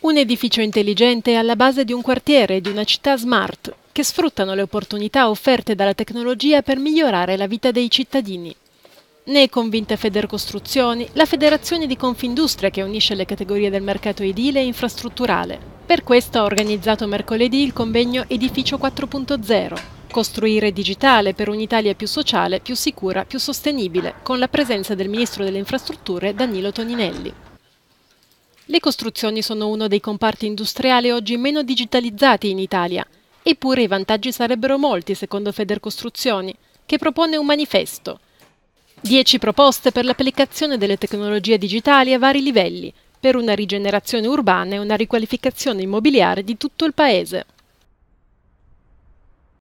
Un edificio intelligente è alla base di un quartiere e di una città smart, che sfruttano le opportunità offerte dalla tecnologia per migliorare la vita dei cittadini. Ne è convinta Federcostruzioni, la federazione di Confindustria che unisce le categorie del mercato edile e infrastrutturale. Per questo ha organizzato mercoledì il convegno Edificio 4.0, costruire digitale per un'Italia più sociale, più sicura, più sostenibile, con la presenza del Ministro delle Infrastrutture Danilo Toninelli. Le costruzioni sono uno dei comparti industriali oggi meno digitalizzati in Italia, eppure i vantaggi sarebbero molti secondo Feder Costruzioni, che propone un manifesto. Dieci proposte per l'applicazione delle tecnologie digitali a vari livelli, per una rigenerazione urbana e una riqualificazione immobiliare di tutto il Paese.